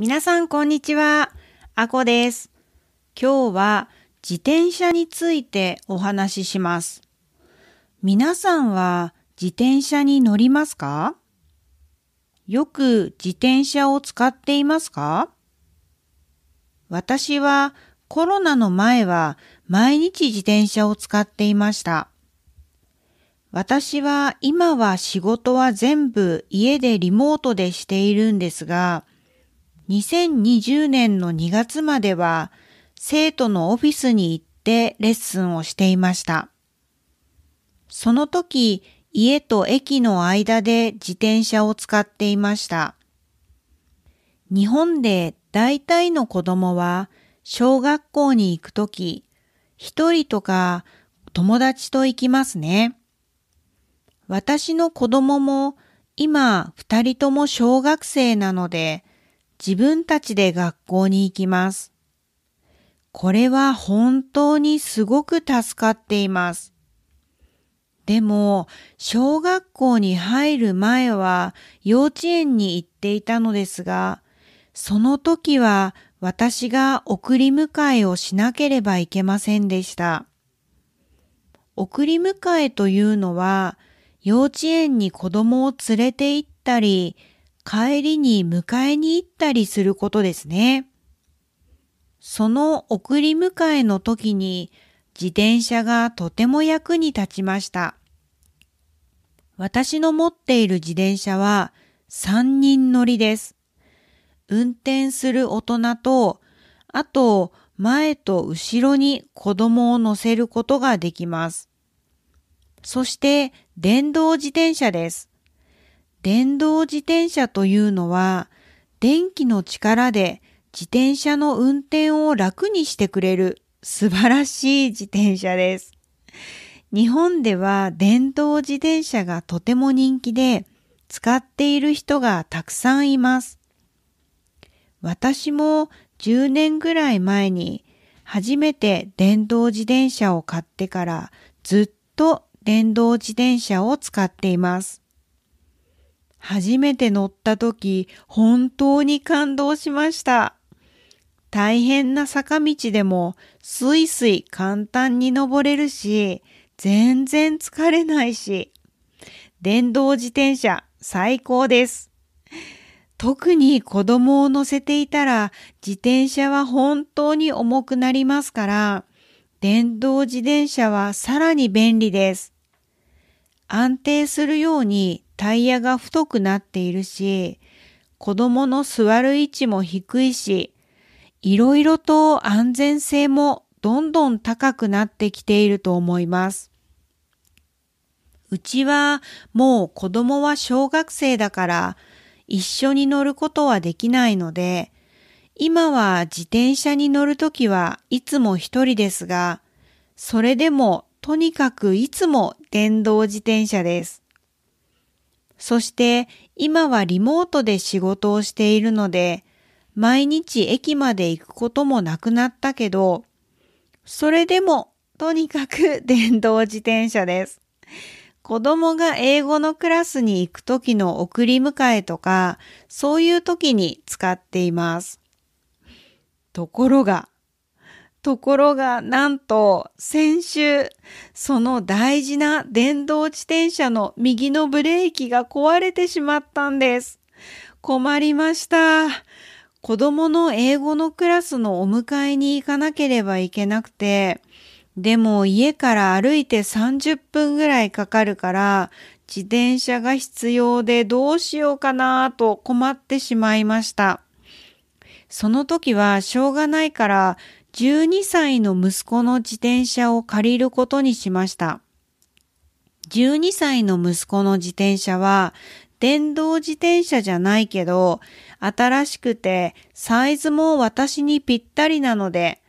皆さんこんにちは。あこです。今日は自転車についてお話しします。皆さんは自転車に乗りますかよく自転車を使っていますか私はコロナの前は毎日自転車を使っていました。私は今は仕事は全部家でリモートでしているんですが、2020年の2月までは生徒のオフィスに行ってレッスンをしていました。その時、家と駅の間で自転車を使っていました。日本で大体の子供は小学校に行くとき、一人とか友達と行きますね。私の子供も今二人とも小学生なので、自分たちで学校に行きます。これは本当にすごく助かっています。でも、小学校に入る前は幼稚園に行っていたのですが、その時は私が送り迎えをしなければいけませんでした。送り迎えというのは、幼稚園に子供を連れて行ったり、帰りに迎えに行ったりすることですね。その送り迎えの時に自転車がとても役に立ちました。私の持っている自転車は3人乗りです。運転する大人と、あと前と後ろに子供を乗せることができます。そして電動自転車です。電動自転車というのは、電気の力で自転車の運転を楽にしてくれる素晴らしい自転車です。日本では電動自転車がとても人気で、使っている人がたくさんいます。私も10年ぐらい前に初めて電動自転車を買ってからずっと電動自転車を使っています。初めて乗った時、本当に感動しました。大変な坂道でもすいすい簡単に登れるし、全然疲れないし、電動自転車最高です。特に子供を乗せていたら自転車は本当に重くなりますから、電動自転車はさらに便利です。安定するようにタイヤが太くなっているし、子供の座る位置も低いし、いろいろと安全性もどんどん高くなってきていると思います。うちはもう子供は小学生だから一緒に乗ることはできないので、今は自転車に乗るときはいつも一人ですが、それでもとにかくいつも電動自転車です。そして今はリモートで仕事をしているので、毎日駅まで行くこともなくなったけど、それでもとにかく 電動自転車です。子供が英語のクラスに行く時の送り迎えとか、そういう時に使っています。ところが、ところが、なんと、先週、その大事な電動自転車の右のブレーキが壊れてしまったんです。困りました。子供の英語のクラスのお迎えに行かなければいけなくて、でも家から歩いて30分ぐらいかかるから、自転車が必要でどうしようかなと困ってしまいました。その時はしょうがないから12歳の息子の自転車を借りることにしました。12歳の息子の自転車は電動自転車じゃないけど新しくてサイズも私にぴったりなので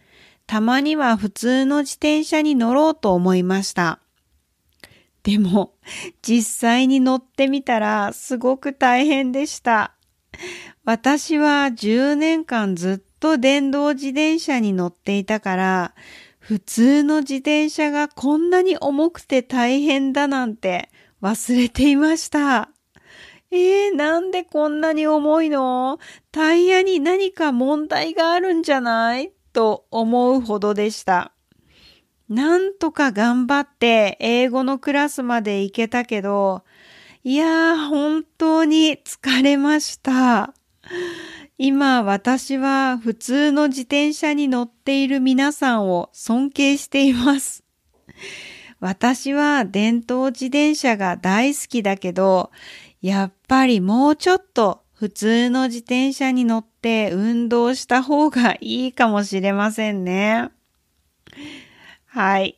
たまには普通の自転車に乗ろうと思いました。でも実際に乗ってみたらすごく大変でした。私は10年間ずっと電動自転車に乗っていたから、普通の自転車がこんなに重くて大変だなんて忘れていました。えー、なんでこんなに重いのタイヤに何か問題があるんじゃないと思うほどでした。なんとか頑張って英語のクラスまで行けたけど、いやー、本当に疲れました。今私は普通の自転車に乗っている皆さんを尊敬しています。私は伝統自転車が大好きだけど、やっぱりもうちょっと普通の自転車に乗って運動した方がいいかもしれませんね。はい。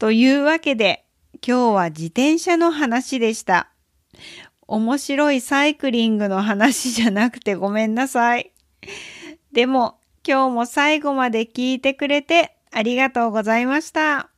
というわけで、今日は自転車の話でした。面白いサイクリングの話じゃなくてごめんなさい。でも、今日も最後まで聞いてくれてありがとうございました。